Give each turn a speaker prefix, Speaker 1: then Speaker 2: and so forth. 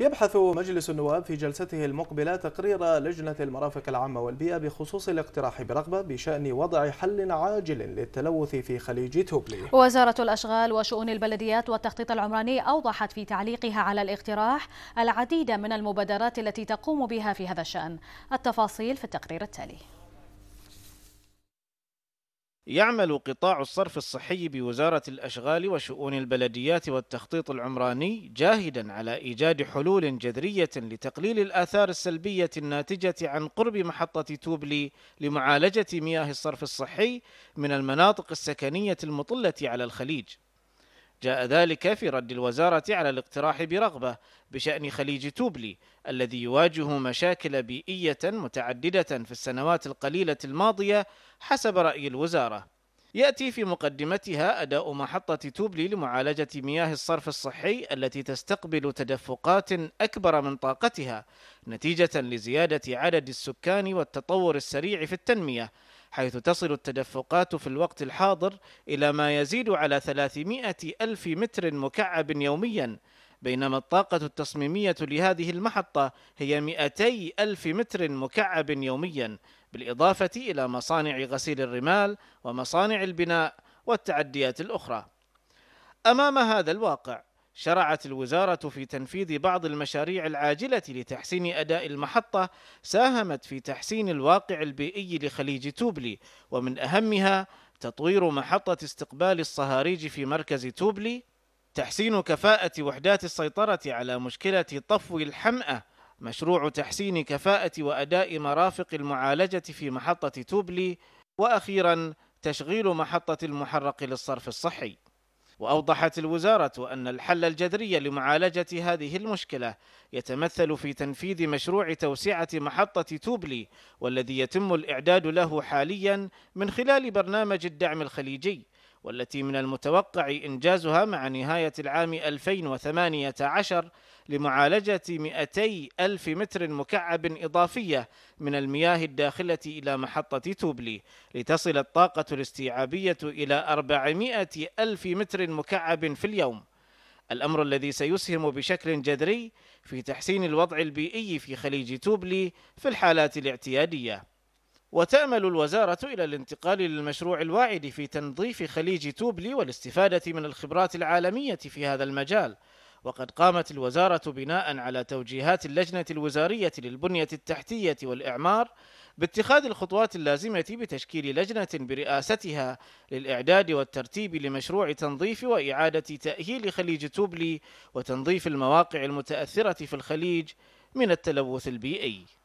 Speaker 1: يبحث مجلس النواب في جلسته المقبلة تقرير لجنة المرافق العامة والبيئة بخصوص الاقتراح برغبة بشأن وضع حل عاجل للتلوث في خليج توبلي وزارة الأشغال وشؤون البلديات والتخطيط العمراني أوضحت في تعليقها على الاقتراح العديد من المبادرات التي تقوم بها في هذا الشأن التفاصيل في التقرير التالي يعمل قطاع الصرف الصحي بوزارة الأشغال وشؤون البلديات والتخطيط العمراني جاهدا على إيجاد حلول جذرية لتقليل الآثار السلبية الناتجة عن قرب محطة توبلي لمعالجة مياه الصرف الصحي من المناطق السكنية المطلة على الخليج جاء ذلك في رد الوزارة على الاقتراح برغبة بشأن خليج توبلي الذي يواجه مشاكل بيئية متعددة في السنوات القليلة الماضية حسب رأي الوزارة. يأتي في مقدمتها أداء محطة توبلي لمعالجة مياه الصرف الصحي التي تستقبل تدفقات أكبر من طاقتها نتيجة لزيادة عدد السكان والتطور السريع في التنمية حيث تصل التدفقات في الوقت الحاضر إلى ما يزيد على 300 ألف متر مكعب يوميا بينما الطاقة التصميمية لهذه المحطة هي 200 ألف متر مكعب يوميا بالإضافة إلى مصانع غسيل الرمال ومصانع البناء والتعديات الأخرى أمام هذا الواقع شرعت الوزارة في تنفيذ بعض المشاريع العاجلة لتحسين أداء المحطة ساهمت في تحسين الواقع البيئي لخليج توبلي ومن أهمها تطوير محطة استقبال الصهاريج في مركز توبلي تحسين كفاءة وحدات السيطرة على مشكلة طفو الحمأة مشروع تحسين كفاءة وأداء مرافق المعالجة في محطة توبلي وأخيرا تشغيل محطة المحرق للصرف الصحي وأوضحت الوزارة أن الحل الجذري لمعالجة هذه المشكلة يتمثل في تنفيذ مشروع توسعة محطة توبلي والذي يتم الإعداد له حاليا من خلال برنامج الدعم الخليجي والتي من المتوقع إنجازها مع نهاية العام 2018 لمعالجة 200 ألف متر مكعب إضافية من المياه الداخلة إلى محطة توبلي لتصل الطاقة الاستيعابية إلى 400 ألف متر مكعب في اليوم الأمر الذي سيسهم بشكل جذري في تحسين الوضع البيئي في خليج توبلي في الحالات الاعتيادية وتأمل الوزارة إلى الانتقال للمشروع الواعد في تنظيف خليج توبلي والاستفادة من الخبرات العالمية في هذا المجال وقد قامت الوزارة بناء على توجيهات اللجنة الوزارية للبنية التحتية والإعمار باتخاذ الخطوات اللازمة بتشكيل لجنة برئاستها للإعداد والترتيب لمشروع تنظيف وإعادة تأهيل خليج توبلي وتنظيف المواقع المتأثرة في الخليج من التلوث البيئي